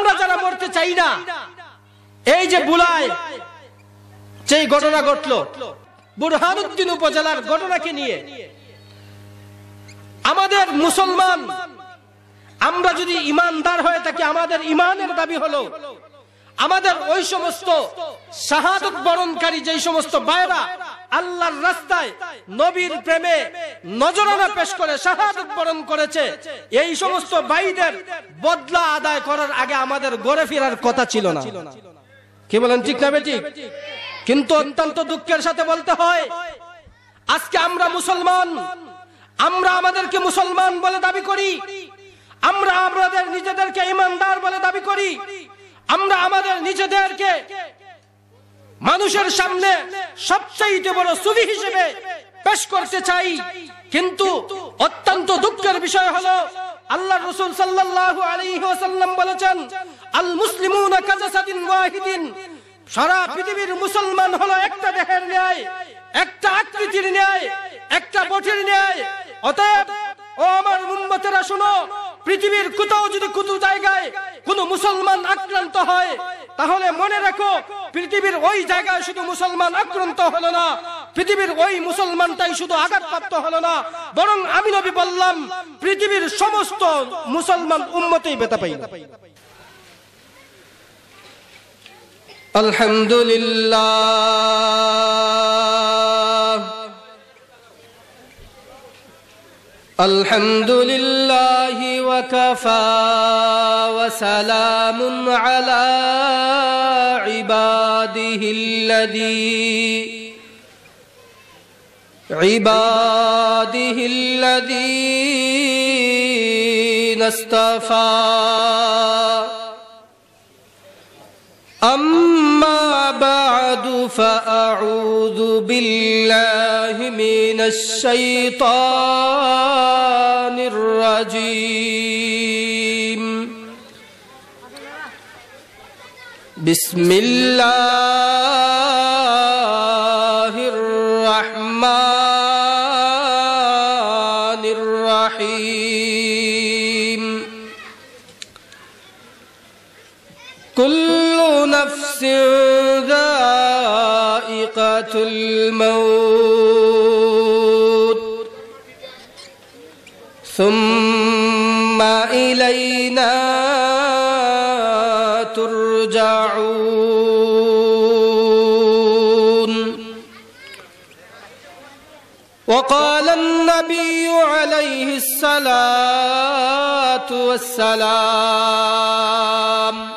আমরা যারা মরতে চাই না এই যে বুলায় ঘটনা ঘটল বুরহানুদ্দিন উপজেলার ঘটনাকে নিয়ে আমাদের মুসলমান আমরা যদি ইমানদার হয়ে থাকি আমাদের ইমানের দাবি হলো আমাদের ওই সমস্ত শাহাদত বরণকারী যে সমস্ত বায়রা আল্লাহর রাস্তায় নবীর প্রেমে নজরানা পেশ করে শাহাদত বরণ করেছে এই সমস্ত বাইদের বদলা আদায় করার আগে আমাদের গড়ে ফেরার কথা ছিল না কি বলেন ঠিক না বেটি কিন্তু অত্যন্ত দুঃখের সাথে বলতে হয় আজকে আমরা মুসলমান আমরা আমাদেরকে মুসলমান বলে দাবি করি আমরা আমাদের নিজেদেরকে ইমানদার বলে দাবি করি আমরা আমাদের নিজেদেরকে মানুষের সামনে সবচেয়ে বড় সুবি হিসেবে পেশ করতে চাই কিন্তু অত্যন্ত দুঃখের বিষয় হলো আল্লাহ রসুল সাল্লাল্লাহু আলাইহি ওয়াসাল্লাম বলেছেন আল মুসলিমুনা কাজাসাদিন ওয়াহিদিন সারা পৃথিবীর মুসলমান হলো একটা দেহের ন্যায় একটা আকৃতির ন্যায় একটা বটির ন্যায় অতএব ও আমার উম্মতেরা শুনো পৃথিবীর কোথাও যদি কোথাও জায়গায় কোন মুসলমান আক্রান্ত হয় তাহলে মনে রাখো পৃথিবীর ওই জায়গায় শুধু মুসলমান আক্রান্ত হলো না পৃথিবীর ওই মুসলমানটাই শুধু আঘাতপ্রাপ্ত হলো না বরং আমি নবী বললাম পৃথিবীর সমস্ত মুসলমান উন্মতেই বেতা পাই আলহামদুলিল্লাহ আলহামদুলিল্লাহ وكفى وسلام على عباده الذي عباده الذين اصطفى أما بعد فأعوذ بالله من الشيطان الرجیم بسم الله ثم إلينا ترجعون وقال النبي عليه الصلاة والسلام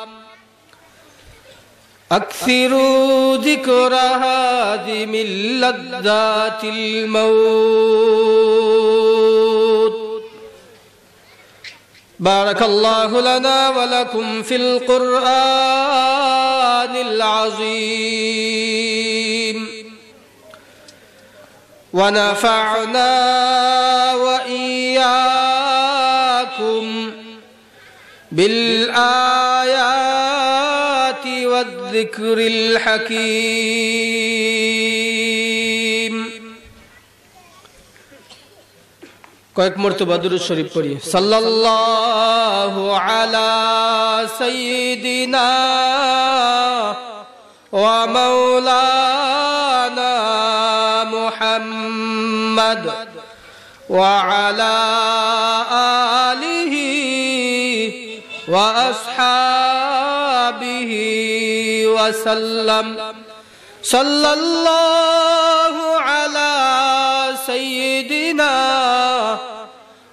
أكثروا ذكر هذه من لذات الموت بارك الله لنا ولكم في القرآن العظيم ونفعنا وإياكم بالآيات والذكر الحكيم কয়েক মর্তবা দুরুদ শরীফ পড়ি সাল্লাল্লাহু আলা সাইয়্যিদিনা ওয়া মাওলানা মুহাম্মদ ওয়া আলা আলিহি ওয়া আসহাবিহি ওয়া সাল্লাম সাল্লাল্লাহু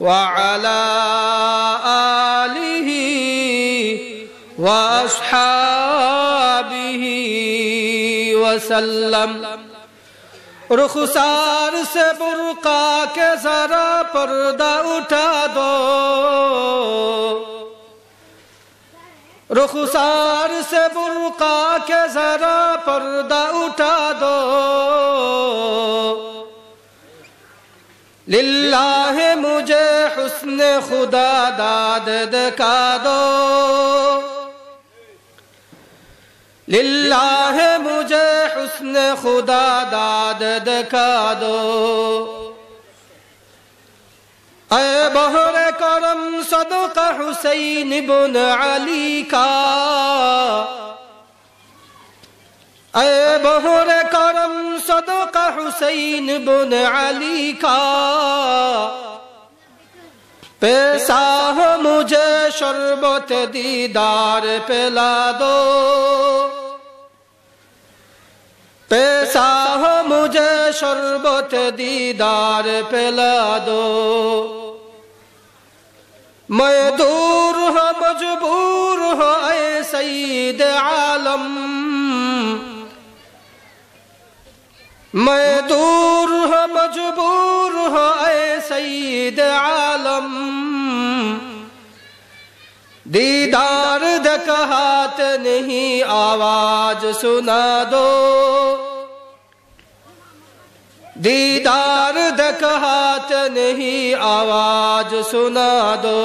وعلى آله وأصحابه وسلم رخصار سے برقا کے ذرا پردہ اٹھا دو رخصار سے برقا کے ذرا پردہ اٹھا دو لله مجھے حسن خدا داد دکھا دو لله مجھے حسن خدا داد دکھا دو اے بحر کرم صدق حسین بن علی کا اے بہر کرم صدق حسین بن علی کا پیسہ مجھے شربت دیدار پلا دو پیسہ مجھے شربت دیدار پلا دو میں دور ہوں مجبور ہوں اے سید عالم میں دور ہو مجبور ہو اے سید عالم دیدار دکہات نہیں آواز سنا دو دیدار دکہات نہیں آواز سنا دو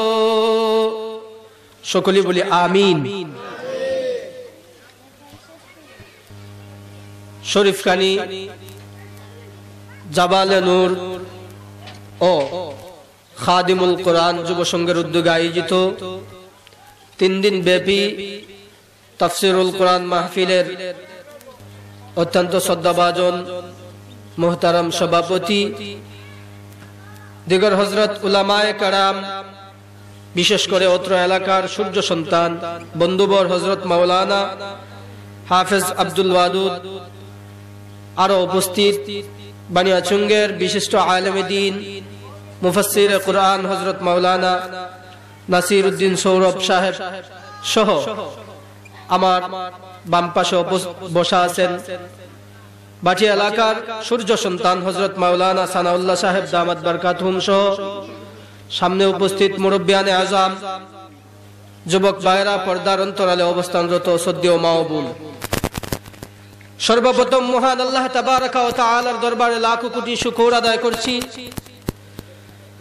شکلی بولی آمین شریف کانی জাবালে নূর ও খাদিমুল কোরআন যুব সংঘের উদ্যোগে আয়োজিত তিন দিন ব্যাপী তফসিরুল কোরআন মাহফিলের অত্যন্ত শ্রদ্ধাভাজন মোহতারাম সভাপতি দিগর হজরত উলামায় কারাম বিশেষ করে অত্র এলাকার সূর্য সন্তান বন্ধুবর হজরত মাওলানা হাফেজ আব্দুল ওয়াদুদ আরো উপস্থিত বানিয়াচুঙ্গের বিশিষ্ট আলমে দিন মুফাসির কুরআন হজরত মাওলানা নাসির উদ্দিন সৌরভ সাহেব সহ আমার বাম পাশে বসা আছেন বাটি এলাকার সূর্য সন্তান হজরত মাওলানা সানাউল্লাহ সাহেব দামাদ বারকাত সহ সামনে উপস্থিত মুরব্বিয়ানে আজাম যুবক ভাইরা পর্দার অন্তরালে অবস্থানরত সদ্য মাওবুল সর্বপ্রথম মহান আল্লাহ তাবারাকা দরবারে লাখো কোটি শুকুর আদায় করছি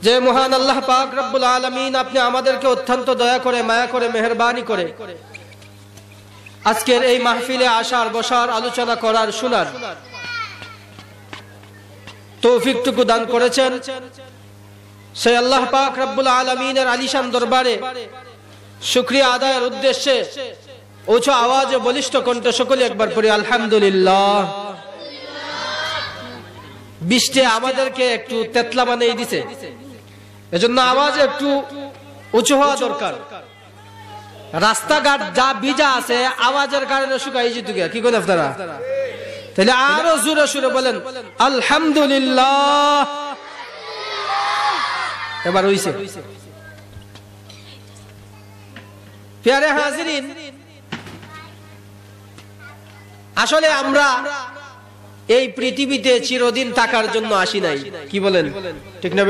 যে মহান আল্লাহ পাক রব্বুল আলমিন আপনি আমাদেরকে অত্যন্ত দয়া করে মায়া করে মেহরবানি করে আজকের এই মাহফিলে আসার বসার আলোচনা করার শোনার তৌফিকটুকু দান করেছেন সেই আল্লাহ পাক রব্বুল আলমিনের আলিশান দরবারে শুক্রিয়া আদায়ের উদ্দেশ্যে উঁচু আওয়াজ ও বলিষ্ঠ কণ্ঠ সকলে একবার পড়ি আলহামদুলিল্লাহ বৃষ্টি আমাদেরকে একটু তেতলা বানিয়ে দিছে এজন্য আওয়াজ একটু উঁচু হওয়া দরকার রাস্তাঘাট যা বিজা আছে আওয়াজের কারণে শুকাই যেত কি করে আপনারা তাহলে আরো জোরে সুরে বলেন আলহামদুলিল্লাহ এবার হইছে পেয়ারে হাজিরিন আসলে আমরা এই পৃথিবীতে চিরদিন থাকার জন্য আসি নাই কি বলেন ঠিক না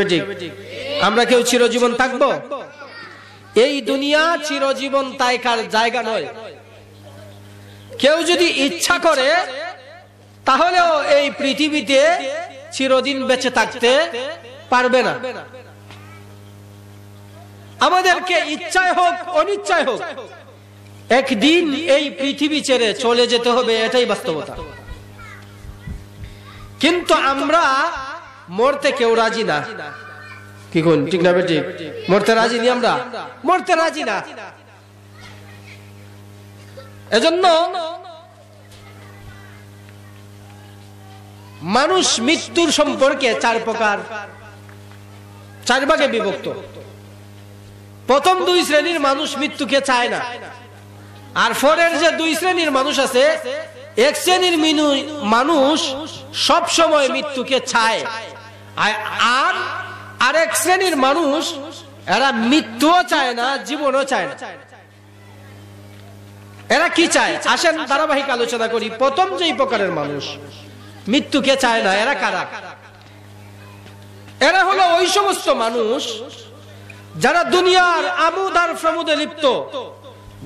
আমরা কেউ চিরজীবন থাকব এই দুনিয়া চিরজীবন তাইকার জায়গা নয় কেউ যদি ইচ্ছা করে তাহলেও এই পৃথিবীতে চিরদিন বেঁচে থাকতে পারবে না আমাদেরকে ইচ্ছায় হোক অনিচ্ছায় হোক একদিন এই পৃথিবী ছেড়ে চলে যেতে হবে এটাই বাস্তবতা কিন্তু আমরা মরতে কেউ রাজি না কি কোন ঠিক না বেটি মরতে রাজি নি আমরা মরতে রাজি না এজন্য মানুষ মৃত্যুর সম্পর্কে চার প্রকার চার ভাগে বিভক্ত প্রথম দুই শ্রেণীর মানুষ মৃত্যুকে চায় না আর ফোরের যে দুই শ্রেণীর মানুষ আছে এক শ্রেণীর মানুষ সব সময় মৃত্যুকে চায় আর আরেক শ্রেণীর মানুষ এরা মৃত্যুও চায় না জীবনও চায় না এরা কি চায় আসেন ধারাবাহিক আলোচনা করি প্রথম যে প্রকারের মানুষ মৃত্যুকে চায় না এরা কারা এরা হলো ওই সমস্ত মানুষ যারা দুনিয়ার আমুদার আর প্রমুদে লিপ্ত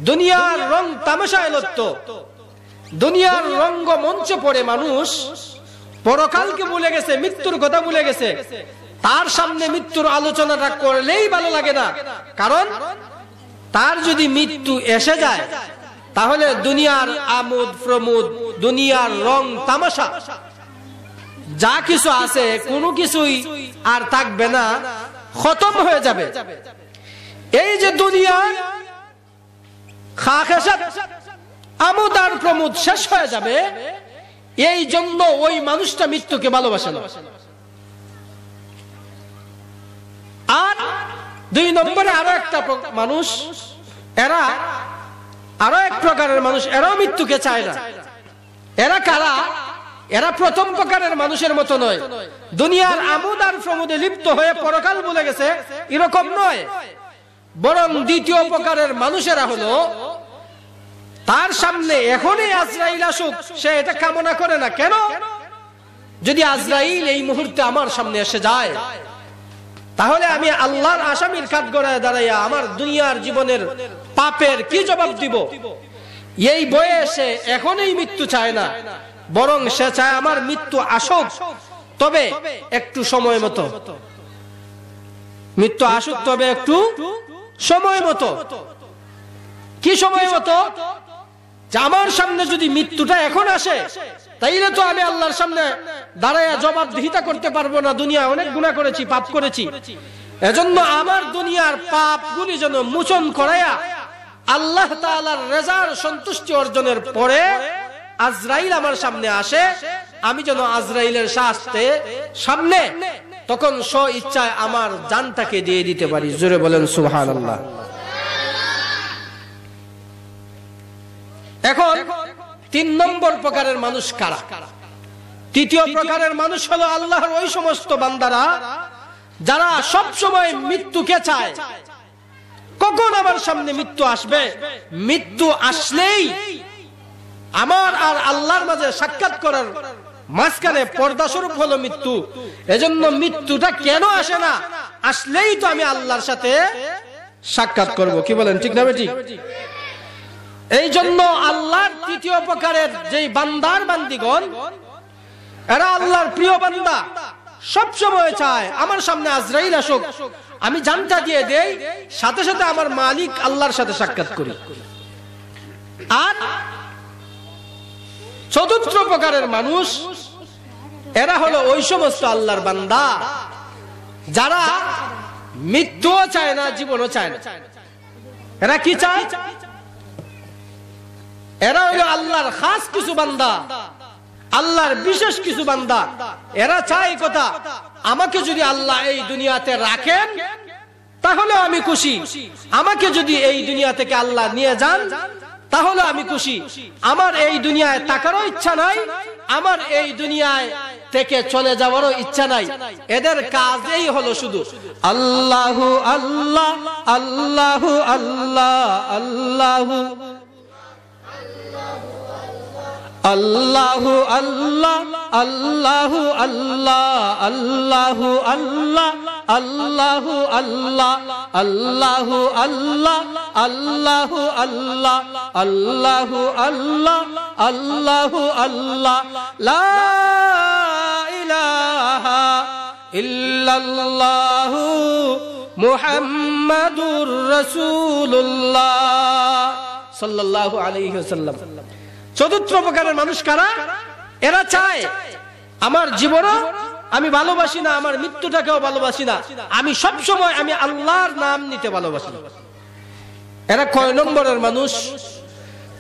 দুনিয়ার রং তামাশায় লত্ত দুনিয়ার রঙ্গ মঞ্চ পড়ে মানুষ পরকালকে ভুলে গেছে মৃত্যুর কথা ভুলে গেছে তার সামনে মৃত্যুর আলোচনাটা করলেই ভালো লাগে না কারণ তার যদি মৃত্যু এসে যায় তাহলে দুনিয়ার আমোদ প্রমোদ দুনিয়ার রং তামাশা যা কিছু আছে কোনো কিছুই আর থাকবে না খতম হয়ে যাবে এই যে দুনিয়া প্রমোদ শেষ হয়ে যাবে এই জন্য ওই মানুষটা মৃত্যুকে আর দুই নম্বরে আরো একটা মানুষ এরা আরো এক প্রকারের মানুষ এরাও মৃত্যুকে চায় না এরা কারা এরা প্রথম প্রকারের মানুষের মতো নয় দুনিয়ার আমোদ আর প্রমোদে লিপ্ত হয়ে পরকাল বলে গেছে এরকম নয় বরং দ্বিতীয় প্রকারের মানুষেরা হলো তার সামনে এখনই আজরাইল আসুক সে এটা কামনা করে না কেন যদি আজরাইল এই মুহূর্তে আমার সামনে এসে যায় তাহলে আমি আল্লাহর আসামির কাঠ গড়ায় দাঁড়াইয়া আমার দুনিয়ার জীবনের পাপের কি জবাব দিব এই বয়ে সে এখনই মৃত্যু চায় না বরং সে চায় আমার মৃত্যু আসুক তবে একটু সময় মতো মৃত্যু আসুক তবে একটু সময় মতো কি সময় মতো যে আমার সামনে যদি মৃত্যুটা এখন আসে তাইলে তো আমি আল্লাহর সামনে দাঁড়াইয়া জবাব দিহিতা করতে পারবো না দুনিয়া অনেক গুণা করেছি পাপ করেছি এজন্য আমার দুনিয়ার পাপ গুলি যেন মোচন করাইয়া আল্লাহ তাআলার রেজার সন্তুষ্টি অর্জনের পরে আজরাইল আমার সামনে আসে আমি যেন আজরাইলের শাস্তে সামনে তখন স্ব ইচ্ছায় আমার জানটাকে দিয়ে দিতে পারি জোরে বলেন সুহান আল্লাহ এখন তিন নম্বর প্রকারের মানুষ কারা তৃতীয় প্রকারের মানুষ হলো আল্লাহর ওই সমস্ত বান্দারা যারা সব সময় মৃত্যুকে চায় কখন আমার সামনে মৃত্যু আসবে মৃত্যু আসলেই আমার আর আল্লাহর মাঝে সাক্ষাৎ করার মাঝখানে পর্দা স্বরূপ হলো মৃত্যু এজন্য মৃত্যুটা কেন আসে না আসলেই তো আমি আল্লাহর সাথে সাক্ষাৎ করব কি বলেন ঠিক না বেটি এই জন্য আল্লাহর তৃতীয় প্রকারের যে বান্দার বান্দিগণ এরা আল্লাহর প্রিয় বান্দা সবসময় চায় আমার সামনে আজরাইল আসুক আমি জানটা দিয়ে দেই সাথে সাথে আমার মালিক আল্লাহর সাথে সাক্ষাৎ করি আর চতুর্থ প্রকারের মানুষ এরা হলো ওই সমস্ত আল্লাহর বান্দা যারা মৃত্যুও চায় না জীবনও চায় না এরা কি চায় এরা হলো আল্লাহর খাস কিছু বান্দা আল্লাহর বিশেষ কিছু বান্দা এরা চায় কথা আমাকে যদি আল্লাহ এই দুনিয়াতে রাখেন তাহলে আমি খুশি আমাকে যদি এই দুনিয়া থেকে আল্লাহ নিয়ে যান তাহলে আমি খুশি আমার এই দুনিয়ায় তাকারও ইচ্ছা নাই আমার এই দুনিয়ায় থেকে চলে যাওয়ারও ইচ্ছা নাই এদের কাজেই হলো শুধু আল্লাহু আল্লাহ আল্লাহু আল্লাহ আল্লাহু الله الله الله الله الله الله الله الله الله الله الله الله الله الله الله الله لا إله إلا الله محمد رسول الله صلى الله عليه وسلم চতুর্থ প্রকারের মানুষ কারা এরা চায় আমার জীবন আমি ভালোবাসি না আমার মৃত্যুটাকেও ভালোবাসি না আমি সব সময় আমি আল্লাহর নাম নিতে ভালোবাসি না এরা কয় নম্বরের মানুষ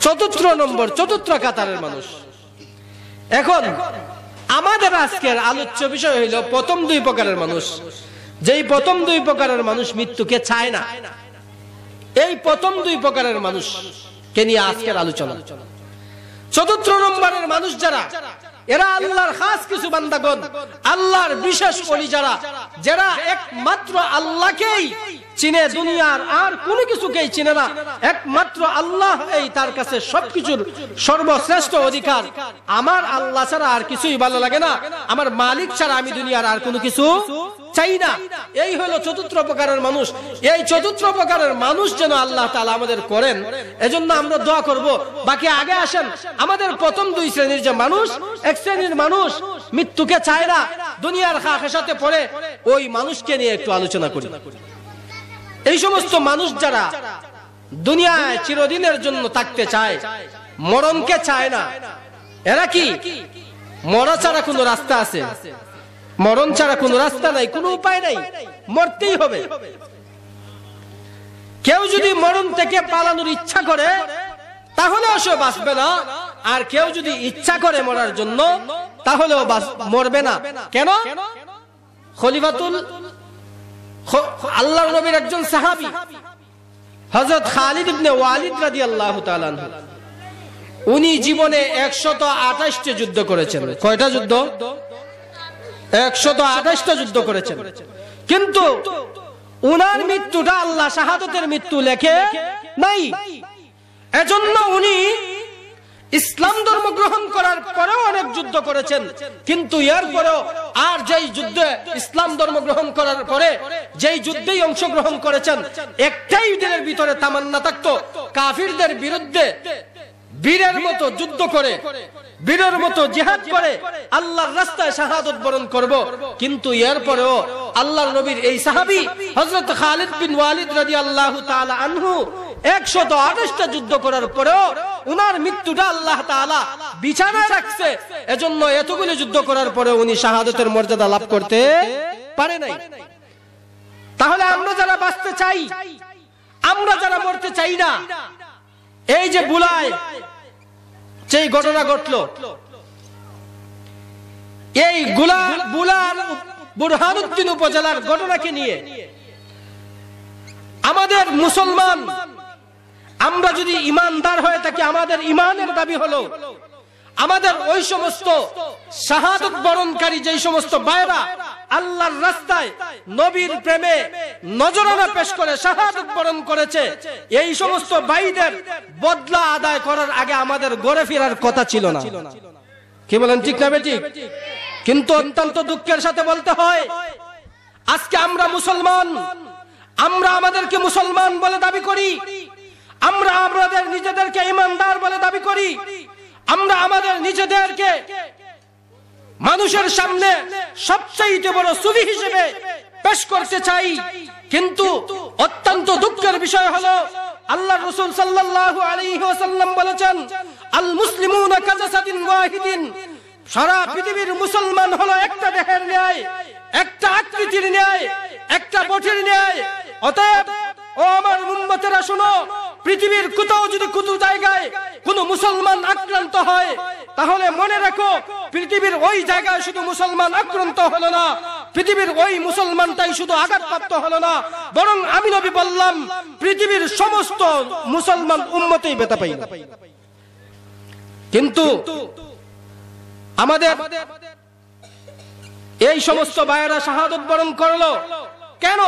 চতুর্থ নম্বর চতুর্থ কাতারের মানুষ এখন আমাদের আজকের আলোচ্য বিষয় হইল প্রথম দুই প্রকারের মানুষ যেই প্রথম দুই প্রকারের মানুষ মৃত্যুকে চায় না এই প্রথম দুই প্রকারের মানুষ কে নিয়ে আজকের আলোচনা চতুর্থ নম্বরের মানুষ যারা এরা আল্লাহর খাস কিছু বান্দাগণ আল্লাহর বিশেষ বলি যারা যারা একমাত্র আল্লাহকেই চিনে দুনিয়ার আর কোন কিছুকেই চিনে না একমাত্র আল্লাহ এই তার কাছে সবকিছুর সর্বশ্রেষ্ঠ অধিকার আমার আল্লাহ ছাড়া আর কিছুই ভালো লাগে না আমার মালিক ছাড়া আমি দুনিয়ার আর কোনো কিছু চাই না এই হলো চতুর্থ প্রকারের মানুষ এই চতুর্থ প্রকারের মানুষ যেন আল্লাহ তালা আমাদের করেন এজন্য আমরা দোয়া করব বাকি আগে আসেন আমাদের প্রথম দুই শ্রেণীর যে মানুষ এক শ্রেণীর মানুষ মৃত্যুকে চায় না দুনিয়ার সাথে পড়ে ওই মানুষকে নিয়ে একটু আলোচনা করি এই সমস্ত মানুষ যারা দুনিয়ায় চিরদিনের জন্য থাকতে চায় মরণকে চায় না এরা কি মরা ছাড়া কোনো রাস্তা আছে মরণ ছাড়া কোনো রাস্তা নাই কোন উপায় নাই মরতেই হবে কেউ যদি মরণ থেকে পালানোর ইচ্ছা করে তাহলেও সে বাঁচবে না আর কেউ যদি ইচ্ছা করে মরার জন্য তাহলেও মরবে না কেন খলিফাতুল আল্লাহ নবীর একজন সাহাবি হজরত খালিদ ইবনে ওয়ালিদ রাদিয়াল্লাহু তাআলা উনি জীবনে টি যুদ্ধ করেছেন কয়টা যুদ্ধ একশত আঠাশটা যুদ্ধ করেছেন কিন্তু উনার মৃত্যুটা আল্লাহ শাহাদতের মৃত্যু লেখে নাই এজন্য উনি ইসলাম ধর্ম গ্রহণ করার পরেও অনেক যুদ্ধ করেছেন কিন্তু এরপরেও আর যেই যুদ্ধে ইসলাম ধর্ম গ্রহণ করার পরে যেই যুদ্ধেই অংশগ্রহণ করেছেন একটাই দিনের ভিতরে তামান্না থাকতো কাফিরদের বিরুদ্ধে বীরের মতো যুদ্ধ করে বীরের মতো জেহাদ করে আল্লাহর রাস্তায় শাহাদত বরণ করব কিন্তু এরপরেও আল্লাহর নবীর এই সাহাবি হযরত খালিদ বিন ওয়ালিদ রাদিয়াল্লাহু তাআলা আনহু 128টা যুদ্ধ করার পরেও উনার মৃত্যুটা আল্লাহ তাআলা বিছানায় রাখছে এজন্য এতগুলো যুদ্ধ করার পরেও উনি শাহাদতের মর্যাদা লাভ করতে পারে নাই তাহলে আমরা যারা বাঁচতে চাই আমরা যারা মরতে চাই না এই যে বুলায় যেই ঘটনা ঘটল এই গুলার বুলার বুরহানুদ্দিন উপজেলার ঘটনাকে নিয়ে আমাদের মুসলমান আমরা যদি ইমানদার হয়ে থাকি আমাদের ইমানের দাবি হলো আমাদের ওই সমস্ত শাহাদত বরণকারী যে সমস্ত বায়রা আল্লাহর রাস্তায় নবীর প্রেমে নজরানা পেশ করে শাহাদত বরণ করেছে এই সমস্ত বাইদের বদলা আদায় করার আগে আমাদের গড়ে ফেরার কথা ছিল না কি বলেন ঠিক না বেটি কিন্তু অত্যন্ত দুঃখের সাথে বলতে হয় আজকে আমরা মুসলমান আমরা আমাদেরকে মুসলমান বলে দাবি করি আমরা আমাদের নিজেদেরকে ইমানদার বলে দাবি করি আমরা আমাদের নিজেদেরকে মানুষের সামনে সবচেয়ে বড় সুবি হিসেবে পেশ করতে চাই কিন্তু অত্যন্ত দুঃখের বিষয় হলো আল্লাহ রসুল বলেছেন আল সারা পৃথিবীর মুসলমান হলো একটা দেহের ন্যায় একটা আকৃতির ন্যায় একটা বঠির ন্যায় অতএব ও আমার উন্মতেরা শোনো পৃথিবীর কোথাও যদি কোথাও জায়গায় কোন মুসলমান আক্রান্ত হয় তাহলে মনে রাখো পৃথিবীর ওই জায়গায় শুধু মুসলমান আক্রান্ত হলো না পৃথিবীর ওই মুসলমানটাই শুধু আঘাতপ্রাপ্ত হলো না বরং আমি নবী বললাম পৃথিবীর সমস্ত মুসলমান উন্মতেই বেতা পাই কিন্তু আমাদের এই সমস্ত বায়েরা শাহাদত বরণ করলো কেন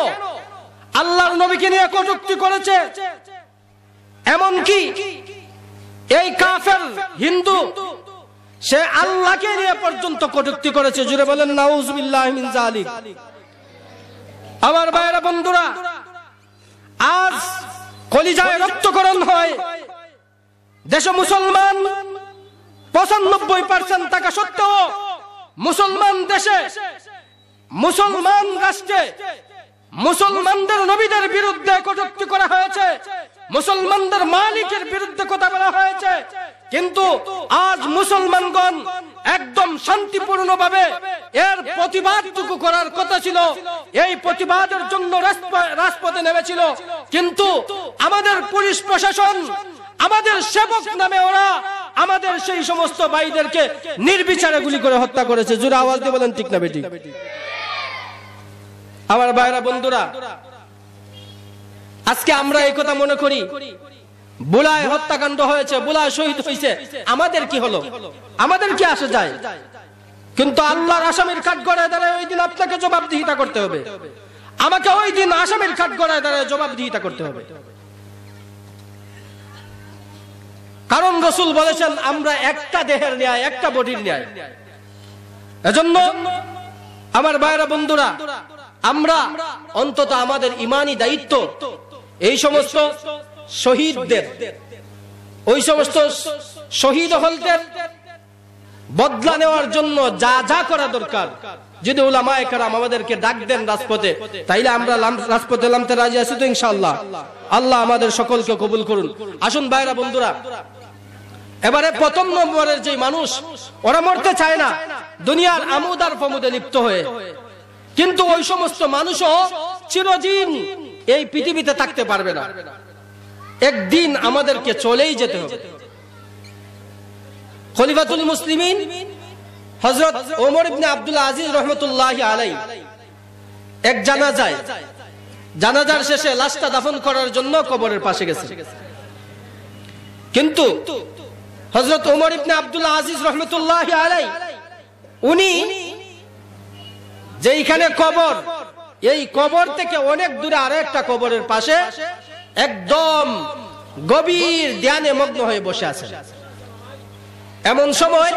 আল্লাহর নবীকে নিয়ে কটুক্তি করেছে এমন কি এই কাফের হিন্দু সে আল্লাহকে নিয়ে পর্যন্ত কটুক্তি করেছে জুড়ে বলেন নাউজুবিল্লাহ মিন জালিক আমার ভাইরা বন্ধুরা আজ কলিজায় রক্তকরণ হয় দেশে মুসলমান পঁচানব্বই পার্সেন্ট থাকা সত্ত্বেও মুসলমান দেশে মুসলমান রাষ্ট্রে মুসলমানদের নবীদের বিরুদ্ধে কটুক্তি করা হয়েছে মুসলমানদের মালিকের বিরুদ্ধে কথা বলা হয়েছে কিন্তু আজ মুসলমানগণ একদম শান্তিপূর্ণ ভাবে এর প্রতিবাদটুকু করার কথা ছিল এই প্রতিবাদের জন্য রাজপথে নেমেছিল কিন্তু আমাদের পুলিশ প্রশাসন আমাদের সেবক নামে ওরা আমাদের সেই সমস্ত ভাইদেরকে নির্বিচারে গুলি করে হত্যা করেছে জোরে আওয়াজ দিয়ে বলেন ঠিক না বেটি আমার ভাইরা বন্ধুরা আজকে আমরা এই কথা মনে করি বুলায় হত্যাকাণ্ড হয়েছে বুলায় শহীদ হয়েছে আমাদের কি হলো আমাদের কি আসে যায় কিন্তু আল্লাহর আসামির কাঠ গড়ায় দাঁড়ায় ওই দিন আপনাকে জবাবদিহিতা করতে হবে আমাকে ওই দিন আসামির কাঠ গড়ায় দাঁড়ায় জবাবদিহিতা করতে হবে কারণ রসুল বলেছেন আমরা একটা দেহের ন্যায় একটা বডির ন্যায় এজন্য আমার বাইরা বন্ধুরা আমরা অন্তত আমাদের ইমানি দায়িত্ব এই সমস্ত শহীদদের ওই সমস্ত শহীদ হলদের বদলা নেওয়ার জন্য যা যা করা দরকার যদি আমাদেরকে ডাক দেন রাজপথে তাইলে আমরা রাজপথে নামতে রাজি আছি তো ইনশাল্লাহ আল্লাহ আমাদের সকলকে কবুল করুন আসুন ভাইরা বন্ধুরা এবারে প্রথম নম্বরের যে মানুষ ওরা মরতে চায় না দুনিয়ার আমুদার আর লিপ্ত হয়ে কিন্তু ওই সমস্ত মানুষও চিরদিন এই পৃথিবীতে থাকতে পারবে না একদিন আমাদেরকে চলেই যেতে হবে খলিফাতুল মুসলিমিন হজরত ওমর ইবনে আব্দুল আজিজ রহমতুল্লাহ আলাই এক জানা যায় জানাজার শেষে লাশটা দাফন করার জন্য কবরের পাশে গেছে কিন্তু হজরত ওমর ইবনে আব্দুল আজিজ রহমতুল্লাহ আলাই উনি যেইখানে কবর এই কবর থেকে অনেক দূরে আরো একটা কবরের পাশে একদম গভীর ধ্যানে মগ্ন হয়ে বসে আছে এমন সময়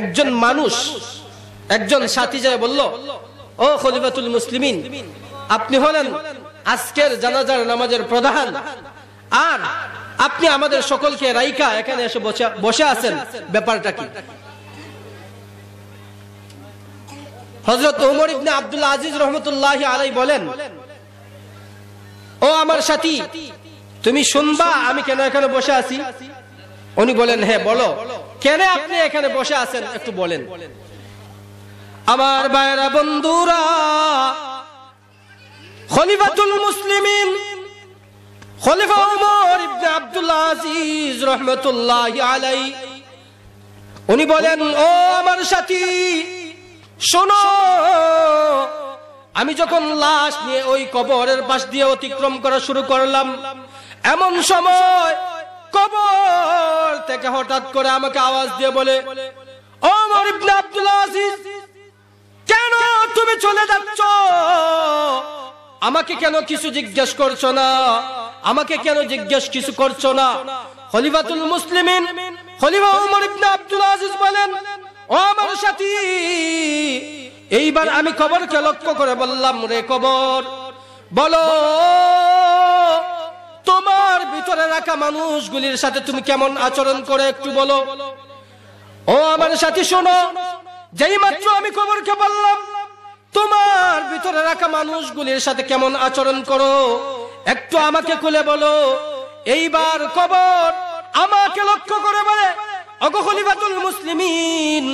একজন মানুষ একজন সাথী যায় বলল ও খলিফাতুল মুসলিমিন আপনি হলেন আজকের জানাজার নামাজের প্রধান আর আপনি আমাদের সকলকে রাইকা এখানে এসে বসে আছেন ব্যাপারটা কি হজরত ওমর ইবনে আব্দুল আজিজ রহমতুল্লাহ আলাই বলেন ও আমার সাথী তুমি শুনবা আমি কেন এখানে বসে আছি উনি বলেন হ্যাঁ বলো কেন আপনি এখানে বসে আছেন একটু বলেন আমার বায়রা বন্ধুরা খলিফাতুল মুসলিমিন খলিফা ওমর ইবনে আব্দুল আজিজ রহমতুল্লাহ আলাই উনি বলেন ও আমার সাথী শোনো আমি যখন লাশ নিয়ে ওই কবরের পাশ দিয়ে অতিক্রম করা শুরু করলাম এমন সময় কবর থেকে হঠাৎ করে আমাকে আওয়াজ দিয়ে বলে ও ইবনে আব্দুল আজিজ কেন তুমি চলে যাচ্ছ আমাকে কেন কিছু জিজ্ঞেস করছো না আমাকে কেন জিজ্ঞেস কিছু করছো না হলিবাতুল মুসলিমিন হলিবা ওমর ইবনে আব্দুল আজিজ বলেন ও মানুষাতি এইবার আমি কবরকে লক্ষ্য করে বললাম রে কবর বলো তোমার ভিতরে রাখা মানুষগুলির সাথে তুমি কেমন আচরণ করে একটু বলো ও আমার সাথে শোনো যেই মাত্র আমি কবরকে বললাম তোমার ভিতরে রাখা মানুষগুলির সাথে কেমন আচরণ করো একটু আমাকে খুলে বলো এইবার কবর আমাকে লক্ষ্য করে বলে মুসলিমিন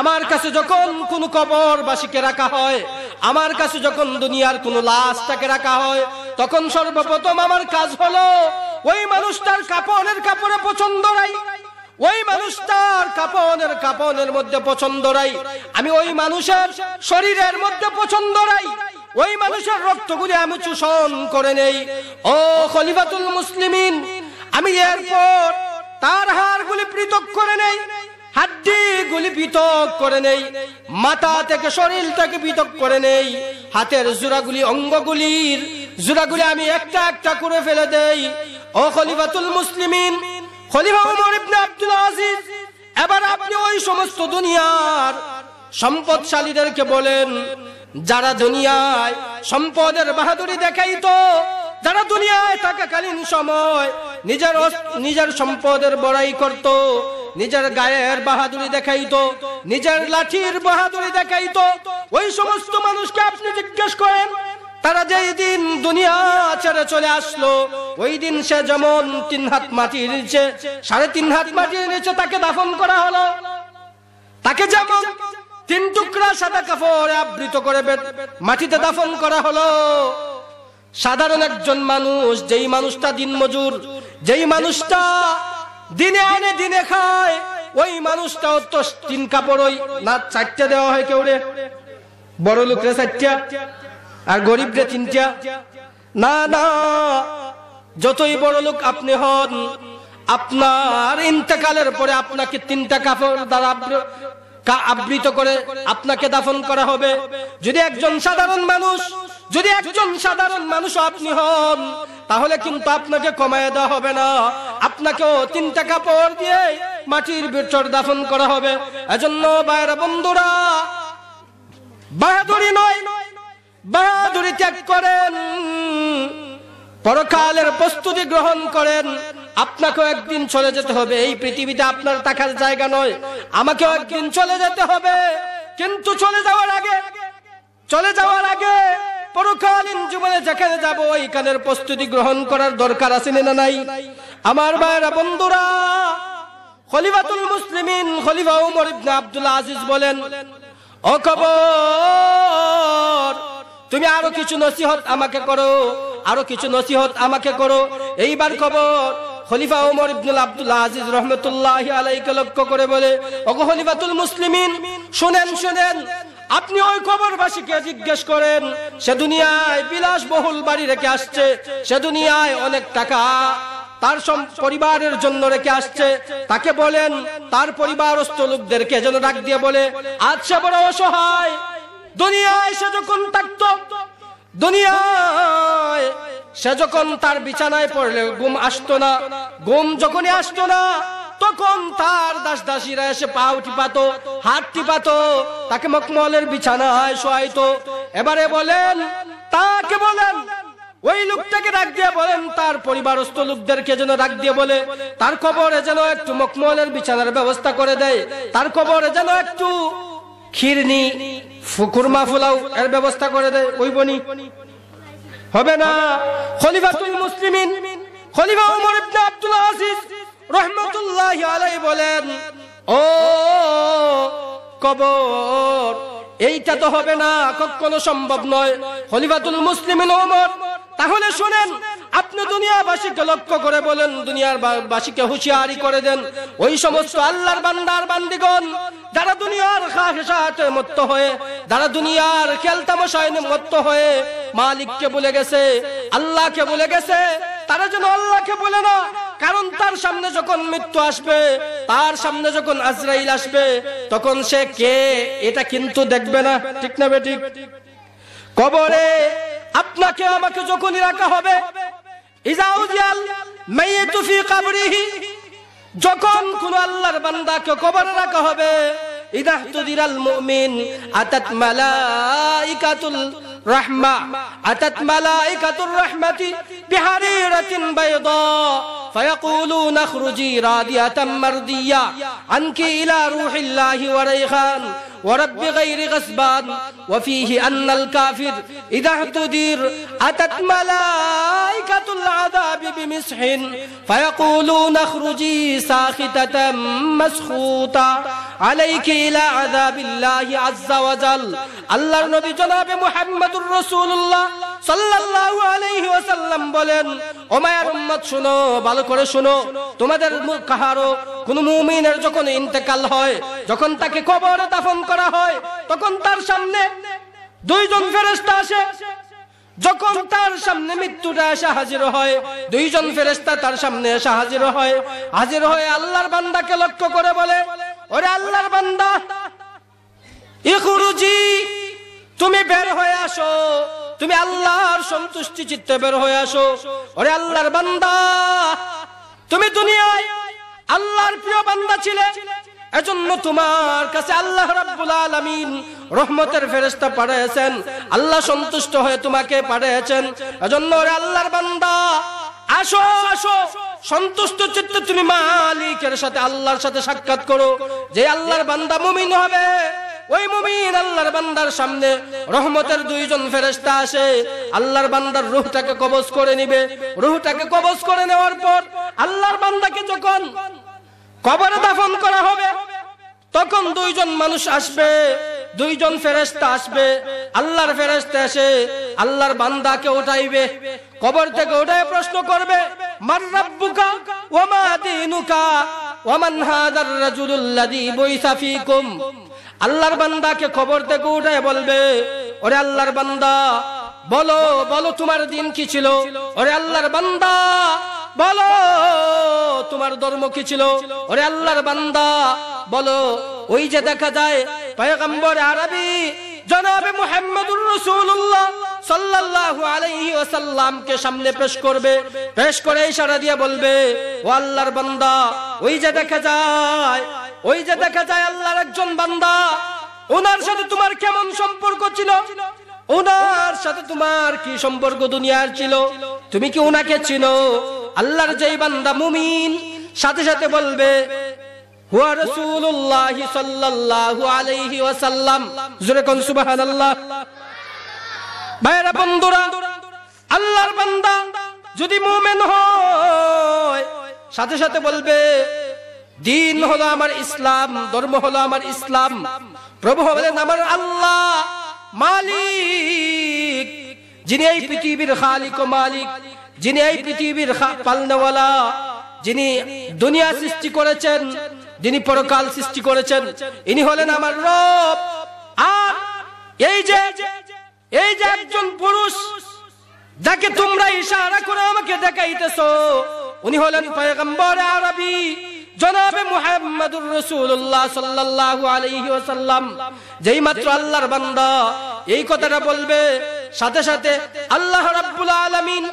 আমার কাছে যখন কোন কবর বাসীকে রাখা হয় আমার কাছে যখন দুনিয়ার কোন লাশটাকে রাখা হয় তখন সর্বপ্রথম আমার কাজ হলো ওই মানুষটার কাপড়ের কাপড়ে পছন্দ নাই ওই মানুষটার কাপনের কাপনের মধ্যে পছন্দ রাই আমি ওই মানুষের শরীরের মধ্যে পছন্দ রাই ওই মানুষের রক্তগুলি আমি চুষণ করে নেই ও খলিফাতুল মুসলিমিন আমি এরপর তার গুলি পৃথক করে নেই হাড্ডি গুলি পৃথক করে নেই মাথা থেকে শরীর থেকে পৃথক করে নেই হাতের জোড়াগুলি অঙ্গগুলির জোড়াগুলি আমি একটা একটা করে ফেলে দেই ও খলিফাতুল মুসলিমিন খলিফা ওমর ইবনে আব্দুল আজিজ এবার আপনি ওই সমস্ত দুনিয়ার সম্পদশালীদেরকে বলেন যারা দুনিয়ায় সম্পদের বাহাদুরি তো যারা দুনিয়ায় থাকাকালীন সময় নিজের নিজের সম্পদের বড়াই করত নিজের গায়ের বাহাদুরি দেখাইতো নিজের লাঠির বাহাদুরি দেখাইতো ওই সমস্ত মানুষকে আপনি জিজ্ঞেস করেন তারা যেই দিন দুনিয়া ছেড়ে চলে আসলো ওই দিন সে যেমন তিন হাত মাটির নিচে সাড়ে তিন হাত মাটির নিচে তাকে দাফন করা হলো তাকে যেমন তিন টুকরা সাদা কাপড় আবৃত করে মাটিতে দাফন করা হলো সাধারণ একজন মানুষ যেই মানুষটা দিন মজুর যেই মানুষটা দিনে আনে দিনে খায় ওই মানুষটা অত তিন কাপড় ওই না চারটে দেওয়া হয় কেউ রে বড় রে চারটা আর গরিব রে তিনটা না না যতই বড় লোক আপনি হন আপনার ইন্তেকালের পরে আপনাকে তিনটা কাপড় দ্বারা আবৃত করে আপনাকে দাফন করা হবে যদি একজন সাধারণ মানুষ যদি একজন সাধারণ মানুষ আপনি হন তাহলে কিন্তু আপনাকে কমায় দেওয়া হবে না আপনাকেও টাকা পর দিয়ে মাটির ভিতর দাফন করা হবে এজন্য বাইরা বন্ধুরা বাহাদুরি নয় বাহাদুরি ত্যাগ করেন পরকালের প্রস্তুতি গ্রহণ করেন আপনাকেও একদিন চলে যেতে হবে এই পৃথিবীতে আপনার থাকার জায়গা নয় আমাকেও একদিন চলে যেতে হবে কিন্তু চলে যাওয়ার আগে চলে যাওয়ার আগে পরকালীন জীবনে যেখানে যাব ওইখানের প্রস্তুতি গ্রহণ করার দরকার আছে না নাই আমার ভাইরা বন্ধুরা খলিফাতুল মুসলিমিন খলিফা উমর ইবনে আব্দুল আজিজ বলেন ও খবর তুমি আরো কিছু নসিহত আমাকে করো আরো কিছু নসিহত আমাকে করো এইবার খবর খলিফা ওমর ইবনুল আব্দুল্লাহ আজিজ রহমতুল্লাহ আলাইকে লক্ষ্য করে বলে ওগো খলিফাতুল মুসলিমিন শুনেন শুনেন আপনি ওই কবরবাসীকে জিজ্ঞেস করেন সে দুনিয়ায় বিলাস বহুল বাড়ি রেখে আসছে সে দুনিয়ায় অনেক টাকা তার পরিবারের জন্য রেখে আসছে তাকে বলেন তার পরিবারস্থ লোকদেরকে যেন ডাক দিয়ে বলে আজ সে বড় অসহায় দুনিয়ায় সে যখন থাকতো দুনিয়ায় সে যখন তার বিছানায় পড়লে আসতো না যখনই আসতো না তখন তার দাস দাসীরা এসে পা তাকে মকমলের বিছানায় শোয়াইতো এবারে বলেন তাকে বলেন ওই লোকটাকে ডাক দিয়ে বলেন তার পরিবারস্থ লোকদেরকে যেন ডাক দিয়ে বলে তার কবরে যেন একটু মকমলের বিছানার ব্যবস্থা করে দেয় তার কবরে যেন একটু খিরনি কুরমা ফুলাও এর ব্যবস্থা করে দেয় ওই বনি হবে না খলিফাতুল মুসলিমিন খলিফা ওমর ইবনে আব্দুল আজিজ রহমাতুল্লাহি আলাইহি বলেন ও কবর এইটা তো হবে না কখনো সম্ভব নয় খলিফাতুল মুসলিমিন ওমর তাহলে শোনেন আপনি দুনিয়াবাসীকে লক্ষ্য করে বলেন দুনিয়ার বাসীকে হুঁশিয়ারি করে দেন ওই সমস্ত আল্লাহর বান্দার বান্দিগণ যারা দুনিয়ার খাহেসাতে মত্ত হয়ে যারা দুনিয়ার খেলতামশায় মত্ত হয়ে মালিককে বলে গেছে আল্লাহকে বলে গেছে তারা যেন আল্লাহকে বলে না কারণ তার সামনে যখন মৃত্যু আসবে তার সামনে যখন আজরাইল আসবে তখন সে কে এটা কিন্তু দেখবে না ঠিক না বেটি কবরে আপনাকে আমাকে যখনই রাখা হবে যখন কোন আল্লাহর বান্দাকে কবরে রাখা হবে ইদাহ তুদিরাল মুমিন আতাত মালাইকাতুল রাহমা আতাত মালাইকাতুর রাহমাতি বিহারিরাতিন বাইদা فيقولون اخرجي راضية مرضية عنك إلى روح الله وريحان ورب غير غصبان وفيه أن الكافر إذا اهتدير أتت ملائكة العذاب بمسح فيقولون اخرجي ساخطة مسخوطة عليك إلى عذاب الله عز وجل الله نبي جناب محمد رسول الله সাল্লাল্লাহু আলাইহি ওয়াসাল্লাম বলেন ভালো করে তোমাদের কাহারো যখন ইন্তেকাল হয় যখন তাকে করা হয় তখন তার সামনে দুইজন ফেরেশতা যখন তার সামনে মৃত্যুটা হয় দুইজন ফেরেস্তা তার সামনে এসে হাজির হয় হাজির হয়ে আল্লাহর বান্দাকে লক্ষ্য করে বলে ওরে আল্লাহর বান্দা ইকুরুজি তুমি বের হয়ে আসো তুমি আল্লাহর সন্তুষ্টি চিত্তে বের হয়ে আসো ওরে আল্লাহর বান্দা তুমি দুনিয়ায় আল্লাহর প্রিয় বান্দা ছিলে এজন্য তোমার কাছে আল্লাহ রাব্বুল আলামিন রহমতের ফেরেশতা পাঠিয়েছেন আল্লাহ সন্তুষ্ট হয়ে তোমাকে পাঠিয়েছেন এজন্য ওরে আল্লাহর বান্দা আসো আসো সন্তুষ্ট চিত্তে তুমি মালিকের সাথে আল্লাহর সাথে সাক্ষাৎ করো যে আল্লাহর বান্দা মুমিন হবে ওই মুমিন আল্লাহর বান্দার সামনে রহমতের দুইজন ফেরেস্তা আসে আল্লাহর বান্দার রুহটাকে কবজ করে নিবে রুহটাকে কবজ করে নেওয়ার পর আল্লাহর বান্দাকে যখন কবরে দাফন করা হবে তখন দুইজন মানুষ আসবে দুইজন ফেরেস্তা আসবে আল্লাহর ফেরেস্তা এসে আল্লাহর বান্দাকে উঠাইবে কবর থেকে উঠায় প্রশ্ন করবে মার রাব্বুকা ওয়া মা দীনুকা ওয়া মান হাদার রাজুলুল্লাযী বুইসা ফীকুম আল্লাহর বান্দাকে খবর থেকে উঠায় বলবে ওরে আল্লাহর বান্দা বলো বলো তোমার দিন কি ছিল ওরে আল্লাহর বান্দা বলো তোমার ধর্ম কি ছিল ওরে আল্লাহর বান্দা বলো ওই যে দেখা যায় পয়গম্বর আরবি জনাবে মুহাম্মদুর রাসূলুল্লাহ সাল্লাল্লাহু আলাইহি ওয়াসাল্লামকে সামনে পেশ করবে পেশ করে ইশারা দিয়ে বলবে ও আল্লাহর বান্দা ওই যে দেখা যায় ওই যে দেখা যায় আল্লাহর একজন বান্দা ওনার সাথে তোমার কেমন সম্পর্ক ছিল ওনার সাথে তোমার কি সম্পর্ক দুনিয়ার ছিল তুমি কি ওনাকে চিনো আল্লাহর যেই বান্দা মুমিন সাথে সাথে বলবে সাথে সাথে বলবে দিন হলো আমার ইসলাম ধর্ম হলো আমার ইসলাম প্রভু হলেন আমার আল্লাহ মালিক যিনি এই পৃথিবীর খালিক ও মালিক যিনি এই পৃথিবীর পালনেওয়ালা যিনি দুনিয়া সৃষ্টি করেছেন যিনি পরকাল সৃষ্টি করেছেন ইনি হলেন আমার রব আর এই যে এই যে একজন পুরুষ যাকে তোমরা ইশারা করে আমাকে দেখাইতেছ উনি হলেন পয়গম্বর আরবী জনাবে মুহাম্মাদুর রাসূলুল্লাহ সাল্লাল্লাহু আলাইহি ওয়াসাল্লাম যেই মাত্র আল্লাহর বান্দা এই কথাটা বলবে সাথে সাথে আল্লাহ রাব্বুল আলামিন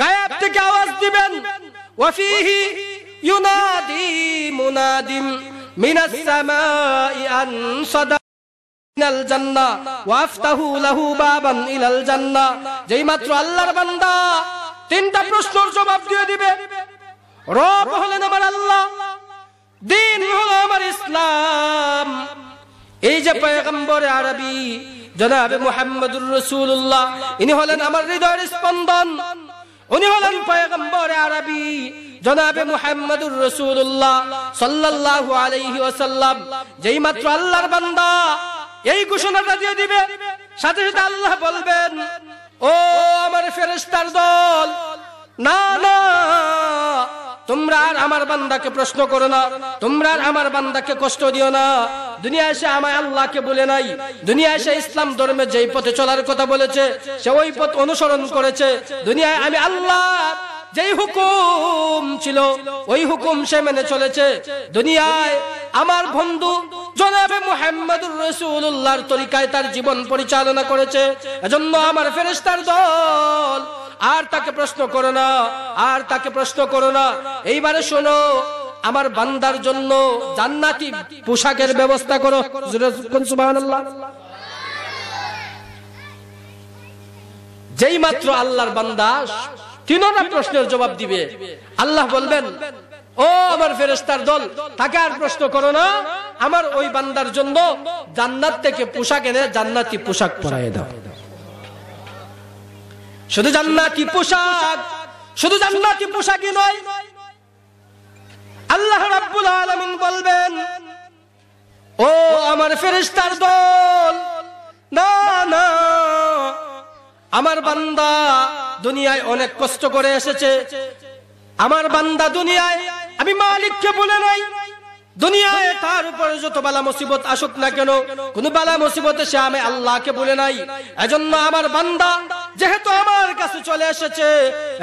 গায়েব থেকে আওয়াজ দিবেন ওয়াফিহি ইউনাদি মুনাদিম মিনাস সামাই আন সাদা জান্নাহ ওয়াফতাহু লাহু বাবান ইলাল জান্নাহ যেই মাত্র আল্লাহর বান্দা তিনটা প্রশ্নের জবাব দিয়ে দিবে রব হলেন আমার আল্লাহ দিন হলো আমার ইসলাম এই যে পয়গম্বর আরবি জনাবে মুহাম্মদুর রসুল্লাহ ইনি হলেন আমার হৃদয়ের স্পন্দন উনি হলেন পয়গম্বর আরবি জনাবে মুহাম্মদুর রসুল্লাহ সাল্লাল্লাহু আলাইহি ওয়াসাল্লাম যেই মাত্র আল্লাহর বান্দা এই ঘোষণাটা দিয়ে দিবে সাথে সাথে আল্লাহ বলবেন ও আমার ফেরেশতার দল না না তোমরা আর আমার বান্দাকে প্রশ্ন করো না তোমরা আর আমার বান্দাকে কষ্ট দিও না দুনিয়া এসে আমায় আল্লাহকে বলে নাই দুনিয়া এসে ইসলাম ধর্মে যেই পথে চলার কথা বলেছে সে ওই পথ অনুসরণ করেছে দুনিয়ায় আমি আল্লাহ যেই হুকুম ছিল ওই হুকুম সে মেনে চলেছে দুনিয়ায় আমার বন্ধু জনাবে মুহাম্মদুর রসুল্লাহর তরিকায় তার জীবন পরিচালনা করেছে এজন্য আমার ফেরেস্তার দল আর তাকে প্রশ্ন করো না আর তাকে প্রশ্ন করো না এইবারে শোনো আমার বান্দার জন্য জান্নাতি পোশাকের ব্যবস্থা করো সুবহানাল্লাহ যেই মাত্র আল্লাহর বান্দা তিনোটা প্রশ্নের জবাব দিবে আল্লাহ বলবেন ও আমার ফেরেস্তার দল তাকে আর প্রশ্ন করো না আমার ওই বান্দার জন্য জান্নাত থেকে পোশাক এনে জান্নাতি পোশাক পরাই দাও শুধু জান্নাতি পোশাক শুধু জান্নাতি পোশাকই নয় আল্লাহ রাব্বুল আলামিন বলবেন ও আমার ফেরেস্তার দল না না আমার বান্দা দুনিয়ায় অনেক কষ্ট করে এসেছে আমার বান্দা দুনিয়ায় আমি মালিককে বলে নাই দুনিয়ায় তার উপরে যত বালা মুসিবত আসুক না কেন কোন বালা মুসিবতে সে আমি আল্লাহকে বলে নাই এজন্য আমার বান্দা যেহেতু আমার কাছে চলে এসেছে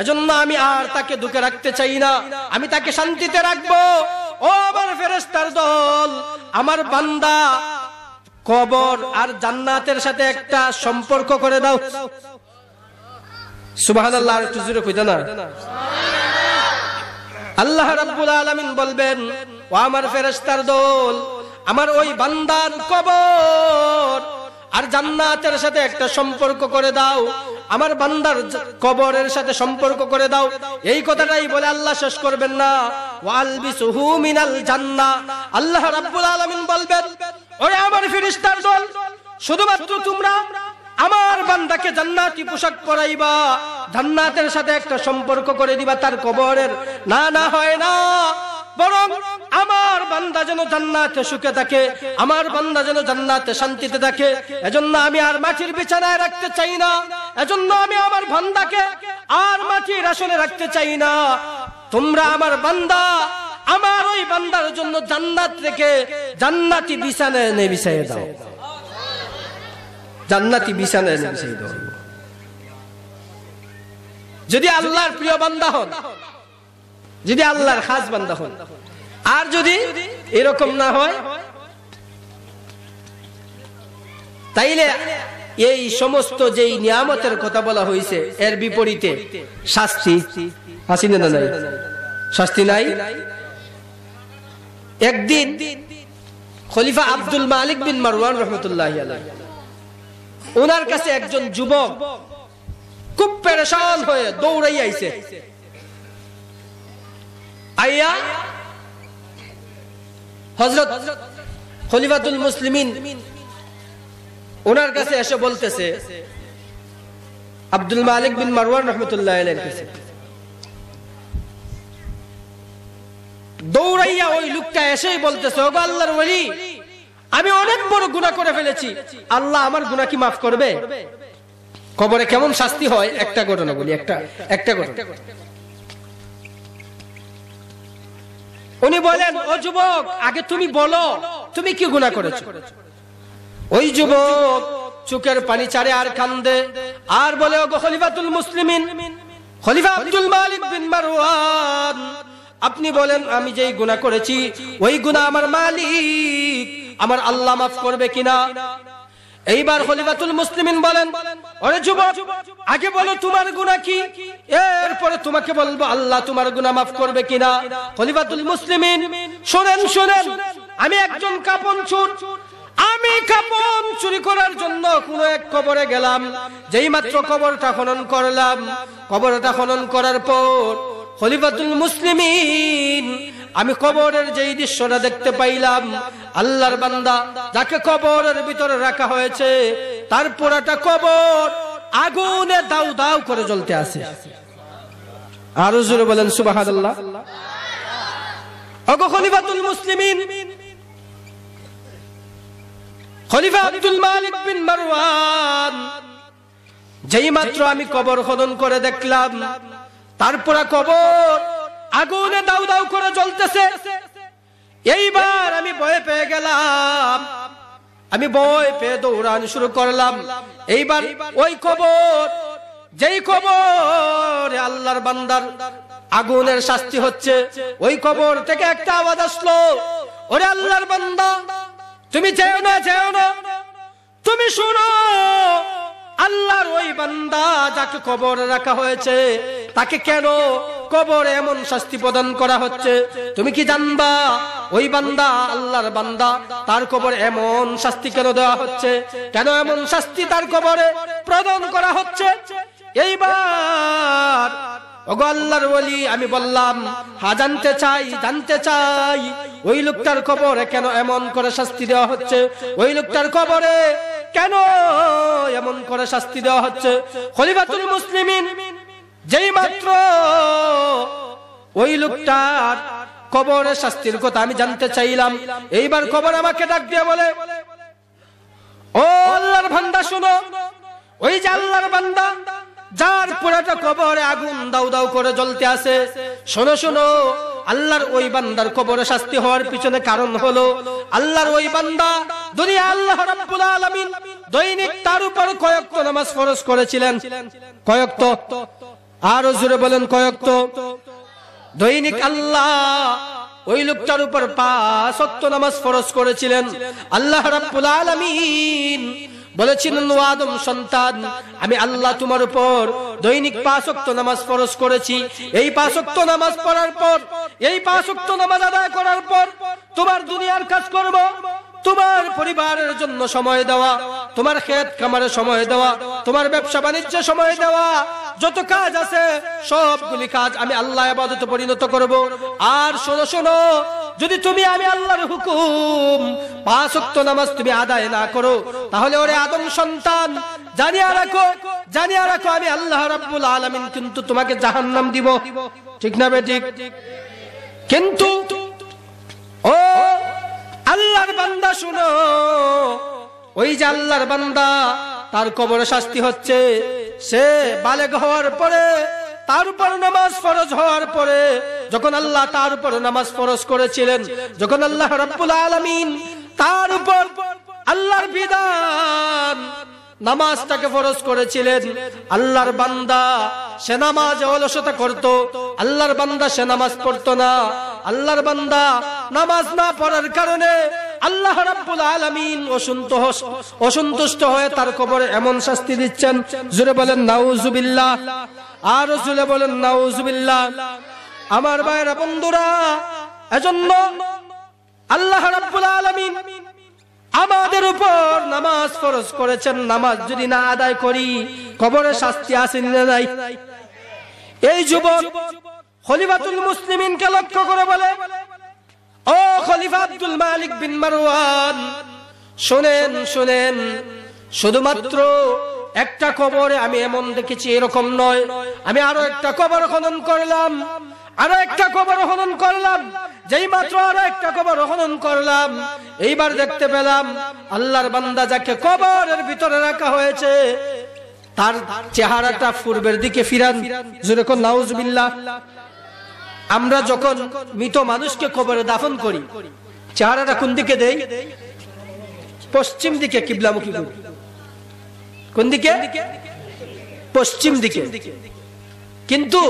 এজন্য আমি আর তাকে দুঃখে রাখতে চাই না আমি তাকে শান্তিতে রাখবো ও আমার ফেরেস্তার দল আমার বান্দা কবর আর জান্নাতের সাথে একটা সম্পর্ক করে দাও আল্লাহ একটু জুড়ে কইতে না আল্লাহ রাব্বুল আলামিন বলবেন ও আমার ফেরেশতার দল আমার ওই বান্দার কবর আর জান্নাতের সাথে একটা সম্পর্ক করে দাও আমার বান্দার কবরের সাথে সম্পর্ক করে দাও এই কথাটাই বলে আল্লাহ শেষ করবেন না ওয়ালবিসুহু মিনাল জান্নাহ আল্লাহ রাব্বুল আলামিন বলবেন ওরে আমার ফেরেশতার দল শুধুমাত্র তোমরা তাকে জান্নাতি পোশাক পরাইবা জান্নাতের সাথে একটা সম্পর্ক করে দিবা তার কবরের না না হয় না বরং আমার বান্দা যেন জান্নাতে সুখে থাকে আমার বান্দা যেন জান্নাতে শান্তিতে থাকে এজন্য আমি আর মাটির বিছানায় রাখতে চাই না এজন্য আমি আমার বান্দাকে আর মাটির আসনে রাখতে চাই না তোমরা আমার বান্দা আমার ওই বান্দার জন্য জান্নাত রেখে জান্নাতি বিছানায় এনে বিছাইয়ে দাও জান্নাতি বিছানায় এনে বিছাইয়ে দাও যদি আল্লাহর প্রিয় বান্দা হন যদি আল্লাহর খাস বান্দা হন আর যদি এরকম না হয় তাইলে এই সমস্ত যেই নিয়ামতের কথা বলা হয়েছে এর বিপরীতে শাস্তি আসি না নাই শাস্তি নাই একদিন খলিফা আব্দুল মালিক বিন মারওয়ান রহমতুল্লাহ ওনার কাছে একজন যুবক খুব পেরেশান হয়ে দৌড়াই আইছে আইয়া হজরত খলিফাতুল মুসলিম ওনার কাছে এসে বলতেছে আব্দুল মালিক বিন মারওয়ান রহমতুল্লাহ কাছে দৌড়াইয়া ওই লোকটা এসেই বলতেছে ওগো আল্লাহর ওলি আমি অনেক বড় গুণা করে ফেলেছি আল্লাহ আমার গুণা কি মাফ করবে কবরে কেমন শাস্তি হয় একটা ঘটনা বলি একটা একটা ঘটনা উনি বলেন ও যুবক আগে তুমি বলো তুমি কি গুণা করেছো ওই যুবক চুকের পানি চারে আর কান্দে আর বলে ওগো খলিফাতুল মুসলিমিন খলিফা আব্দুল মালিক বিন মারওয়ান আপনি বলেন আমি যেই গুণা করেছি ওই গুণা আমার মালিক আমার আল্লাহ মাফ করবে কিনা এইবার খলিফাতুল মুসলিমিন বলেন অরে যুবক আগে বলো তোমার গুণা কি এরপরে তোমাকে বলবো আল্লাহ তোমার গুণা মাফ করবে কিনা খলিফাতুল মুসলিমিন শোনেন শোনেন আমি একজন কাপন চুর আমি কাপন চুরি করার জন্য কোন এক কবরে গেলাম যেই মাত্র কবরটা খনন করলাম কবরটা খনন করার পর খলিফাতুল মুসলিমিন আমি কবরের যেই দৃশ্যটা দেখতে পাইলাম আল্লাহর বান্দা যাকে কবরের ভিতরে রাখা হয়েছে তার পোড়াটা কবর আগুনে দাউ দাউ করে জ্বলতে আছে আরো জোরে বলেন সুবাহ অগো বিন যেই মাত্র আমি কবর খনন করে দেখলাম তারপর কবর আগুনে দাউ দাউ করে জ্বলতেছে এইবার আমি ভয় পেয়ে গেলাম আমি বয় পেয়ে দৌড়ান শুরু করলাম এইবার ওই খবর যেই খবর আল্লাহর বান্দার আগুনের শাস্তি হচ্ছে ওই খবর থেকে একটা আওয়াজ আসলো ওরে আল্লাহর বান্দা তুমি চেয়েও না চেয়েও না তুমি শুনো আল্লাহর ওই বান্দা যাকে খবর রাখা হয়েছে তাকে কেন কবর এমন শাস্তি প্রদান করা হচ্ছে তুমি কি জানবা ওই বান্দা আল্লাহর বান্দা তার কবর এমন শাস্তি কেন দেওয়া হচ্ছে কেন এমন শাস্তি তার কবরে প্রদান করা হচ্ছে এইবার ওগো আল্লাহর বলি আমি বললাম হা জানতে চাই জানতে চাই ওই লোকটার কবরে কেন এমন করে শাস্তি দেওয়া হচ্ছে ওই লোকটার কবরে কেন এমন করে শাস্তি দেওয়া হচ্ছে খলিফাতুল মুসলিমিন যেই মাত্র ওই লোকটার কবরের শাস্তির কথা আমি জানতে চাইলাম এইবার কবর আমাকে ডাক দিয়ে বলে ও আল্লাহর ভান্ডা শুনো ওই যে আল্লাহর বান্দা যার পুরাটা কবরে আগুন দাউ দাউ করে জ্বলতে আছে শোনো শোনো আল্লাহর ওই বান্দার কবরে শাস্তি হওয়ার পিছনে কারণ হলো আল্লাহর ওই বান্দা দুনিয়া আল্লাহ রাব্বুল আলামিন দৈনিক তার উপর কয়েকটা নামাজ ফরজ করেছিলেন কয়েকটা আরো জোরে বলেন তো দৈনিক আল্লাহ ওই লোকটার উপর পাঁচত্ব নামাজ ফরজ করেছিলেন আল্লাহ রাব্বুল বলেছিলেন আদম সন্তান আমি আল্লাহ তোমার উপর দৈনিক পাঁচক্ত নামাজ ফরজ করেছি এই পাঁচক্ত নামাজ পড়ার পর এই পাঁচক্ত নামাজ আদায় করার পর তোমার দুনিয়ার কাজ করব তোমার পরিবারের জন্য সময় দেওয়া তোমার খেত খামারে সময় দেওয়া তোমার ব্যবসা বাণিজ্যে সময় দেওয়া যত কাজ আছে সবগুলি কাজ আমি আল্লাহ আবাদত পরিণত করব আর শোনো শোনো যদি তুমি আমি আল্লাহর হুকুম পাঁচ অক্ত নামাজ তুমি আদায় না করো তাহলে ওরে আদম সন্তান জানিয়া রাখো জানিয়া রাখো আমি আল্লাহ রাব্বুল আলামিন কিন্তু তোমাকে জাহান্নাম দিব ঠিক না বে ঠিক কিন্তু ও আল্লাহর বান্দা শুনো ওই যে আল্লাহর বান্দা তার কবর শাস্তি হচ্ছে সে বালেগ হওয়ার পরে তার উপর নামাজ ফরজ হওয়ার পরে যখন আল্লাহ তার উপর নামাজ ফরজ করেছিলেন যখন আল্লাহ রব্বুল আলমিন তার উপর আল্লাহর বিধান নামাজটাকে ফরজ করেছিলেন আল্লাহর বান্দা সে নামাজ অলসতা করত আল্লাহর বান্দা সে নামাজ পড়তো না আল্লাহর বান্দা নামাজ না পড়ার কারণে আল্লাহ রাব্বুল আলামিন অসন্তোষ অসন্তুষ্ট হয়ে তার কবরে এমন শাস্তি দিচ্ছেন জুরে বলেন নাউজুবিল্লাহ আর জুরে বলেন নাউজুবিল্লাহ আমার ভাইরা বন্ধুরা এজন্য আল্লাহ রাব্বুল আলামিন আমাদের উপর নামাজ ফরজ করেছেন নামাজ যদি না আদায় করি কবরের শাস্তি আসেন নাই এই যুবক খলিফাতুল মুসলিমিনকে লক্ষ্য করে বলে ও খলিফা আব্দুল মালিক বিন মারওয়ান শুনেন শুনেন শুধুমাত্র একটা কবরে আমি এমন দেখেছি এরকম নয় আমি আরো একটা কবর খনন করলাম আরো একটা কবর হনন করলাম যেই মাত্র আরো একটা কবর হনন করলাম এইবার দেখতে পেলাম আল্লাহর বান্দা যাকে কবরের ভিতরে রাখা হয়েছে তার চেহারাটা পূর্বের দিকে ফিরান যেরকম নাউজবিল্লাহ আমরা যখন মৃত মানুষকে কবরে দাফন করি চেহারাটা কোন দিকে দেই পশ্চিম দিকে কিবলামুখী করি কোন দিকে পশ্চিম দিকে কিন্তু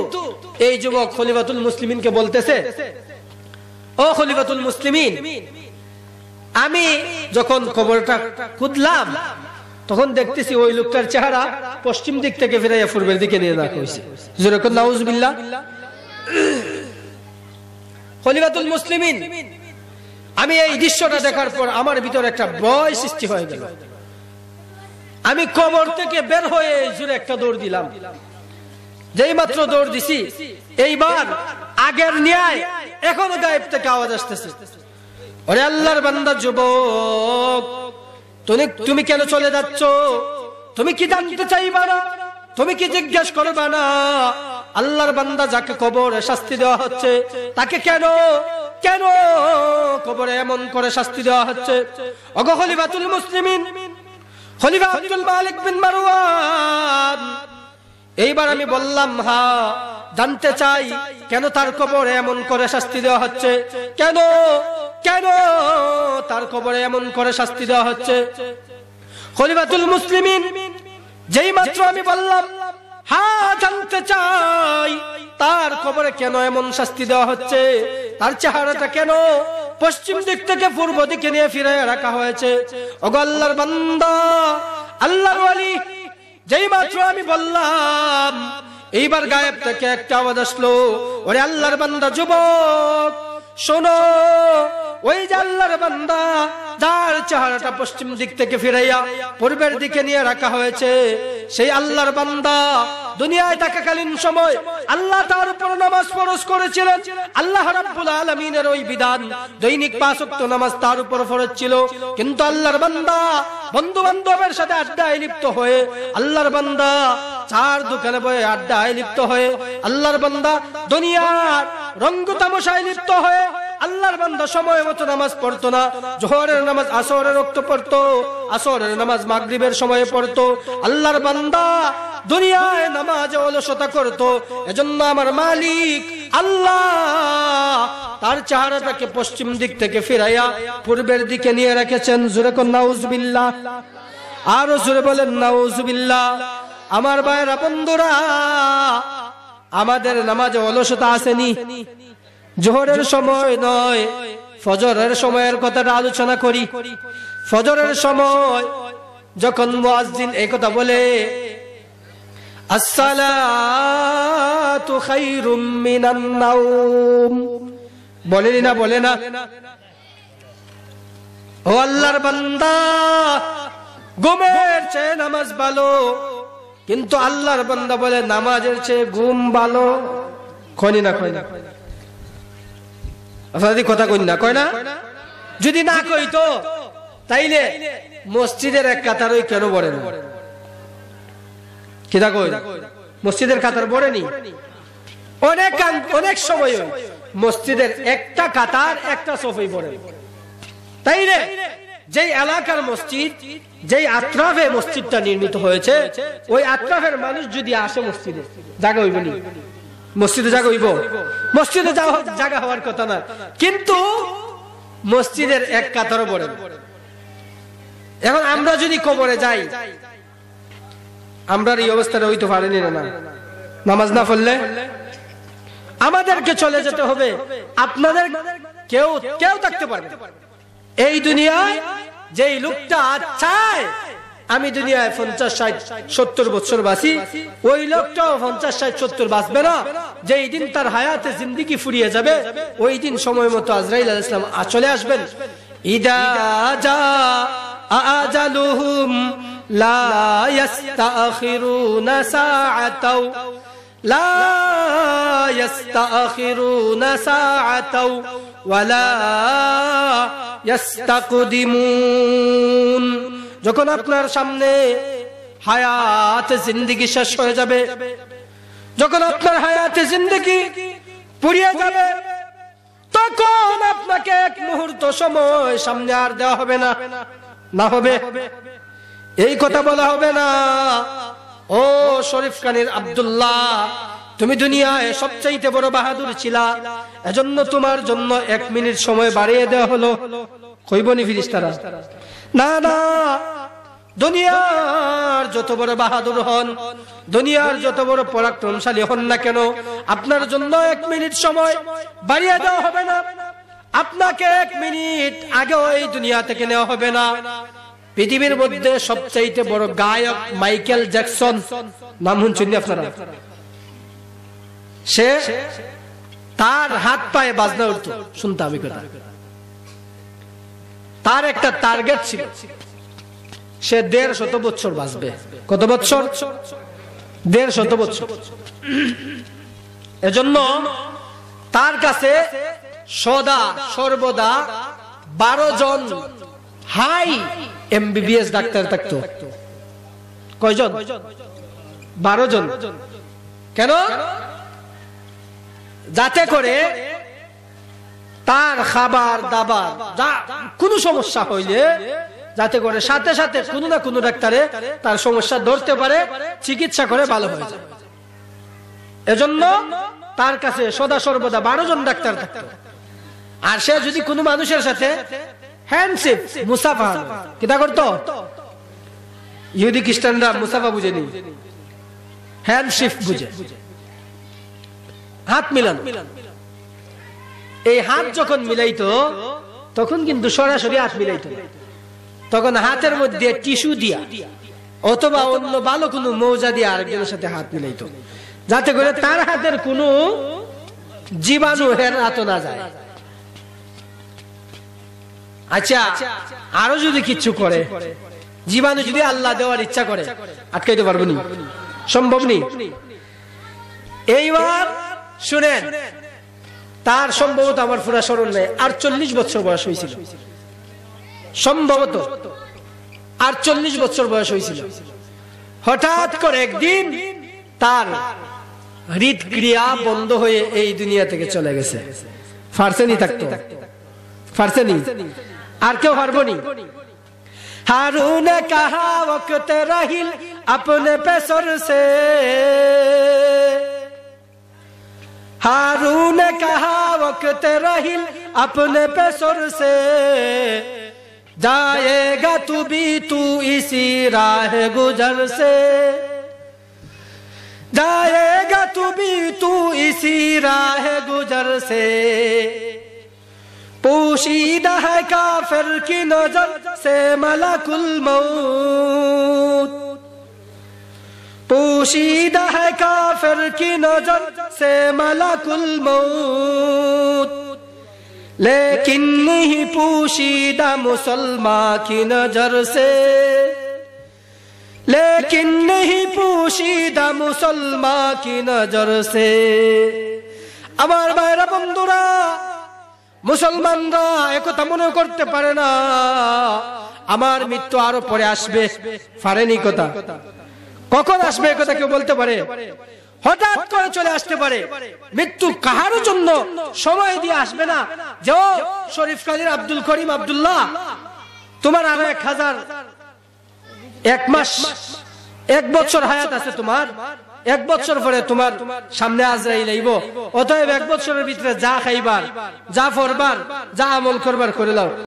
এই যুবক খলিফাতুল মুসলিমিনকে বলতেছে ও খলিফাতুল মুসলিমিন আমি যখন খবরটা খুঁজলাম তখন দেখতেছি ওই লোকটার চেহারা পশ্চিম দিক থেকে ফিরাইয়া পূর্বের দিকে নিয়ে রাখা হয়েছে যেরকম নাউজবিল্লা খলিফাতুল মুসলিমিন আমি এই দৃশ্যটা দেখার পর আমার ভিতর একটা ভয় সৃষ্টি হয়ে গেল আমি কবর থেকে বের হয়ে জুড়ে একটা দৌড় দিলাম যেই মাত্র দৌড় দিছি এইবার আগের ন্যায় এখনো গায়েব থেকে আওয়াজ আসতেছে ওরে আল্লাহর বান্দা যুবক তুমি তুমি কেন চলে যাচ্ছ তুমি কি জানতে চাইবা না তুমি কি জিজ্ঞেস করবা না আল্লাহর বান্দা যাকে কবরে শাস্তি দেওয়া হচ্ছে তাকে কেন কেন কবরে এমন করে শাস্তি দেওয়া হচ্ছে অগ খলিফাতুল মুসলিমিন খলিফা আব্দুল মালিক বিন মারওয়ান এইবার আমি বললাম হা জানতে চাই কেন তার কবর এমন করে শাস্তি দেওয়া হচ্ছে কেন কেন তার কবরে এমন করে শাস্তি দেওয়া হচ্ছে খলিফাতুল মুসলিমিন যেই মাত্র আমি বললাম হা জানতে চাই তার কবরে কেন এমন শাস্তি দেওয়া হচ্ছে তার চেহারাটা কেন পশ্চিম দিক থেকে পূর্ব দিকে নিয়ে ফিরে রাখা হয়েছে আল্লাহর বান্দা আল্লাহর ওয়ালি যেই মাত্র আমি বললাম এইবার গায়েব থেকে একটা আওয়াজ আসলো ওরে আল্লাহর বান্দা যুবক শোনো ওই জাল্লার বান্দা যার চেহারাটা পশ্চিম দিক থেকে ফিরাইয়া পূর্বের দিকে নিয়ে রাখা হয়েছে সেই আল্লাহর বান্দা দুনিয়ায় থাকাকালীন সময় আল্লাহ তার উপর নামাজ ফরজ করেছিলেন আল্লাহ রাব্বুল আলামিনের ওই বিধান দৈনিক পাঁচ ওয়াক্ত নামাজ তার উপর ফরজ ছিল কিন্তু আল্লাহর বান্দা বন্ধু বান্ধবের সাথে আড্ডায় লিপ্ত হয়ে আল্লাহর বান্দা চার দোকানে বয়ে আড্ডায় লিপ্ত হয়ে আল্লাহর বান্দা দুনিয়ার রঙ্গ তামশায় লিপ্ত হয়ে আল্লাহর বান্দা সময় মতো নামাজ পড়তো না জোহরের নামাজ আসরের রক্ত পড়তো আসরের নামাজ মাগরিবের সময়ে পড়তো আল্লাহর বান্দা দুনিয়ায় নামাজ অলসতা করতো এজন্য আমার মালিক আল্লাহ তার চেহারাটাকে পশ্চিম দিক থেকে ফিরাইয়া পূর্বের দিকে নিয়ে রেখেছেন জুরে নাউজবিল্লা আরো জুরে বলেন নাউজবিল্লা আমার ভাইরা বন্ধুরা আমাদের নামাজে অলসতা আসেনি জোহরের সময় নয় ফজরের সময়ের কথাটা আলোচনা করি ফজরের সময় যখন ওয়াজদিন এই কথা বলে আসসালাতু খায়রুম মিনান নাওম বলে না বলে না ও আল্লাহর বান্দা ঘুমের চেয়ে নামাজ ভালো কিন্তু আল্লাহর বান্দা বলে নামাজের চেয়ে ঘুম ভালো খনি না খনি না আপনাদের কথা কই না কয় না যদি না কই তো তাইলে মসজিদের এক কাতার ওই কেন বড়েন না কিতা কই মসজিদের কাতার বড়েনি অনেক অনেক সময় মসজিদের একটা কাতার একটা সফই বড়েন তাইলে যে এলাকার মসজিদ যে আত্রাফে মসজিদটা নির্মিত হয়েছে ওই আত্রাফের মানুষ যদি আসে মসজিদে জায়গা হইবনি মসজিদে জাগা হইব মসজিদে জায়গা হওয়ার কথা না কিন্তু মসজিদের এক কাতারও পড়েন এখন আমরা যদি কবরে যাই আমরা এই অবস্থাটা হইতে পারেনি না নামাজ না পড়লে আমাদেরকে চলে যেতে হবে আপনাদের কেউ কেউ থাকতে পারবে এই দুনিয়ায় যেই লোকটা চায় আমি দুনিয়ায় পঞ্চাশ ষাট সত্তর বছর বাঁচি ওই লোকটাও পঞ্চাশ ষাট সত্তর বাঁচবে না যেই দিন তার হায়াতে জিন্দিগি ফুরিয়ে যাবে ওই দিন সময় মতো আজরাইল আলাইসলাম চলে আসবেন ইদা যা আজালুহুম যখন আপনার সামনে হায়াত জিন্দিগি শেষ হয়ে যাবে যখন আপনার হায়াতে জিন্দিগি পুড়িয়ে যাবে তখন আপনাকে এক মুহূর্ত সময় সামনে আর দেওয়া হবে না না হবে এই কথা বলা হবে না ও শরীফ খানের আবদুল্লাহ তুমি দুনিয়ায় সবচাইতে বড় বাহাদুর ছিলা এজন্য তোমার জন্য এক মিনিট সময় বাড়িয়ে দেওয়া হলো কইবনি ফিরিস্তারা না না দুনিয়ার যত বড় বাহাদুর হন দুনিয়ার যত বড় পরাক্রমশালী হন না কেন আপনার জন্য এক মিনিট সময় বাড়িয়ে দেওয়া হবে না আপনাকে এক মিনিট আগে ওই দুনিয়া থেকে নেওয়া হবে না পৃথিবীর মধ্যে সবচেয়ে বড় গায়ক মাইকেল জ্যাকসন নাম শুনছেন আপনারা সে তার হাত পায়ে বাজনা উঠত শুনতাম আমি কথা তার একটা টার্গেট ছিল সে দেড় শত বছর বাঁচবে কত বছর দেড় শত বছর এজন্য তার কাছে সদা সর্বদা বারো জন হাই এমবিবিএস ডাক্তার থাকত কয়জন বারো জন কেন যাতে করে তার খাবার দাবার যা কোনো সমস্যা হইলে যাতে করে সাথে সাথে কোনো না কোনো ডাক্তারে তার সমস্যা ধরতে পারে চিকিৎসা করে ভালো হয়ে যায় এজন্য তার কাছে সদা সর্বদা বারো জন ডাক্তার থাকত আর সে যদি কোনো মানুষের সাথে হ্যান্ডশেপ মুসাফা কিতা করতো ইহুদি খ্রিস্টানরা মুসাফা বুঝেনি হ্যান্ডশেপ বুঝে হাত মিলানো এই হাত যখন মিলাইতো তখন কিন্তু সরাসরি হাত মিলাইত তখন হাতের মধ্যে টিস্যু দিয়া অথবা অন্য ভালো কোনো মৌজা দিয়ে আরেকজনের সাথে হাত মিলাইতো যাতে করে তার হাতের কোন জীবাণু হেরাতো না যায় আচ্ছা আরো যদি কিছু করে জীবাণু যদি আল্লাহ দেওয়ার ইচ্ছা করে আটকাইতে পারবো নি সম্ভব নেই এইবার শুনেন তার সম্ভবত আমার পুরা স্মরণ নেই আটচল্লিশ বছর বয়স হয়েছিল সম্ভবত আটচল্লিশ বছর বয়স হয়েছিল হঠাৎ করে একদিন তার হৃদক্রিয়া বন্ধ হয়ে এই দুনিয়া থেকে চলে গেছে ফার্সেনি থাকতো ফার্সেনি আর কেউ হারবনি হারুনে কাহা ওকতে রহিল আপনে পেসর সে ہارو نے کہا وقت اپنے پہ سر سے جائے گا تو تو بھی اسی راہ گزر سے جائے گا تو بھی تو اسی راہ گزر سے پوشیدہ ہے کافر کی نظر سے ملک الموت পুশিদা হায় কাফের কি নজর সে মালাকুল মউত লেকিন নহি পুশিদা মুসলমা কি নজর সে লেকিন নহি পুশিদা কি নজর সে আমার বাইরা বন্ধুরা মুসলমানরা একথা মনে করতে পারে না আমার মৃত্যু আরো পরে আসবে পারেনি কথা কখন আসবে একথা কেউ বলতে পারে হঠাৎ করে চলে আসতে পারে মৃত্যু কাহারও জন্য সময় দিয়ে আসবে না যে শরীফ কালির আব্দুল করিম আবদুল্লাহ তোমার আরো এক হাজার এক মাস এক বছর হায়াত আছে তোমার এক বছর পরে তোমার সামনে আজরাই লাইব অতএব এক বছরের ভিতরে যা খাইবার যা ফরবার যা আমল করবার করে লাও